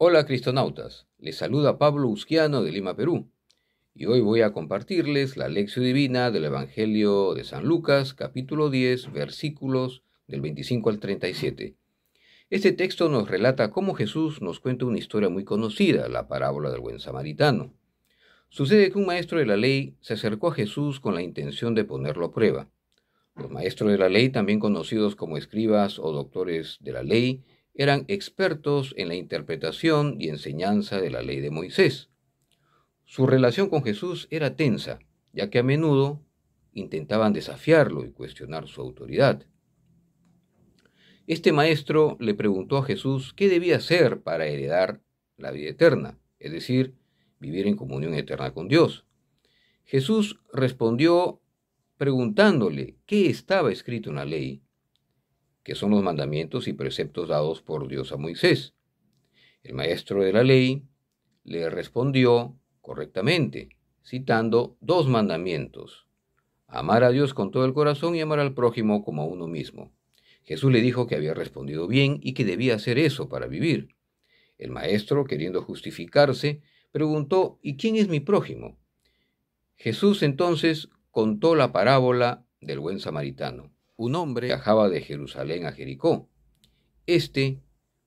Hola cristonautas, les saluda Pablo Usquiano de Lima, Perú, y hoy voy a compartirles la lección divina del Evangelio de San Lucas, capítulo 10, versículos del 25 al 37. Este texto nos relata cómo Jesús nos cuenta una historia muy conocida, la parábola del buen samaritano. Sucede que un maestro de la ley se acercó a Jesús con la intención de ponerlo a prueba. Los maestros de la ley, también conocidos como escribas o doctores de la ley, eran expertos en la interpretación y enseñanza de la ley de Moisés. Su relación con Jesús era tensa, ya que a menudo intentaban desafiarlo y cuestionar su autoridad. Este maestro le preguntó a Jesús qué debía hacer para heredar la vida eterna, es decir, vivir en comunión eterna con Dios. Jesús respondió preguntándole qué estaba escrito en la ley que son los mandamientos y preceptos dados por Dios a Moisés. El maestro de la ley le respondió correctamente, citando dos mandamientos. Amar a Dios con todo el corazón y amar al prójimo como a uno mismo. Jesús le dijo que había respondido bien y que debía hacer eso para vivir. El maestro, queriendo justificarse, preguntó, ¿y quién es mi prójimo? Jesús entonces contó la parábola del buen samaritano un hombre viajaba de Jerusalén a Jericó. Este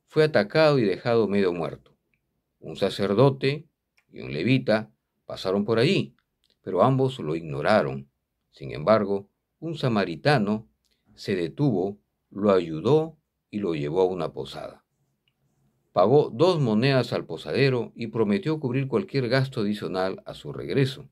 fue atacado y dejado medio muerto. Un sacerdote y un levita pasaron por allí, pero ambos lo ignoraron. Sin embargo, un samaritano se detuvo, lo ayudó y lo llevó a una posada. Pagó dos monedas al posadero y prometió cubrir cualquier gasto adicional a su regreso.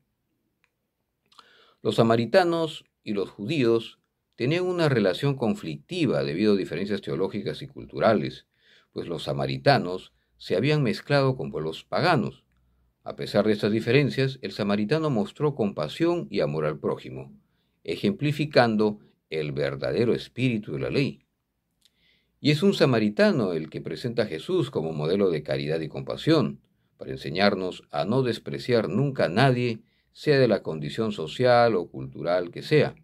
Los samaritanos y los judíos tenían una relación conflictiva debido a diferencias teológicas y culturales, pues los samaritanos se habían mezclado con pueblos paganos. A pesar de estas diferencias, el samaritano mostró compasión y amor al prójimo, ejemplificando el verdadero espíritu de la ley. Y es un samaritano el que presenta a Jesús como modelo de caridad y compasión, para enseñarnos a no despreciar nunca a nadie, sea de la condición social o cultural que sea.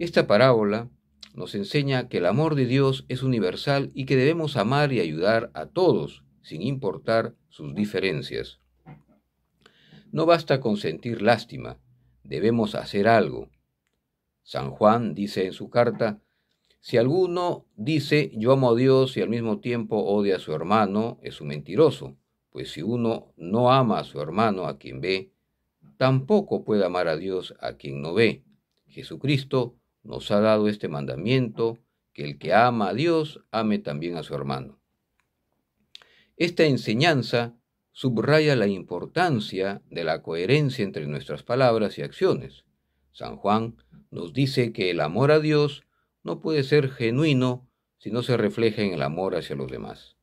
Esta parábola nos enseña que el amor de Dios es universal y que debemos amar y ayudar a todos, sin importar sus diferencias. No basta con sentir lástima, debemos hacer algo. San Juan dice en su carta, si alguno dice yo amo a Dios y al mismo tiempo odia a su hermano, es un mentiroso, pues si uno no ama a su hermano a quien ve, tampoco puede amar a Dios a quien no ve. Jesucristo nos ha dado este mandamiento, que el que ama a Dios ame también a su hermano. Esta enseñanza subraya la importancia de la coherencia entre nuestras palabras y acciones. San Juan nos dice que el amor a Dios no puede ser genuino si no se refleja en el amor hacia los demás.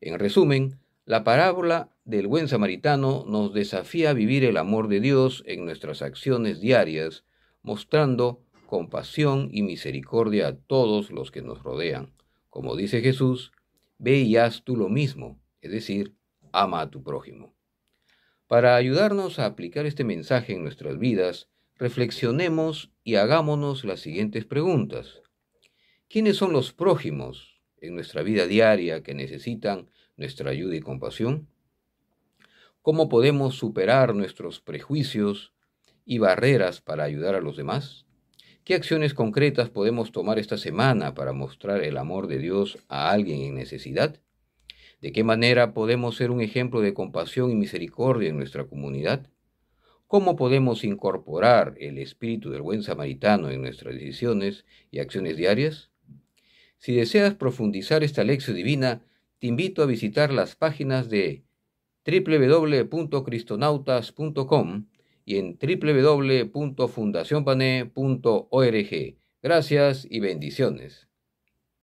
En resumen, la parábola del buen samaritano nos desafía a vivir el amor de Dios en nuestras acciones diarias, mostrando compasión y misericordia a todos los que nos rodean. Como dice Jesús, ve y haz tú lo mismo, es decir, ama a tu prójimo. Para ayudarnos a aplicar este mensaje en nuestras vidas, reflexionemos y hagámonos las siguientes preguntas. ¿Quiénes son los prójimos en nuestra vida diaria que necesitan nuestra ayuda y compasión? ¿Cómo podemos superar nuestros prejuicios y barreras para ayudar a los demás? ¿Qué acciones concretas podemos tomar esta semana para mostrar el amor de Dios a alguien en necesidad? ¿De qué manera podemos ser un ejemplo de compasión y misericordia en nuestra comunidad? ¿Cómo podemos incorporar el espíritu del buen samaritano en nuestras decisiones y acciones diarias? Si deseas profundizar esta lección divina, te invito a visitar las páginas de www.cristonautas.com y en www.fundacionpané.org. Gracias y bendiciones.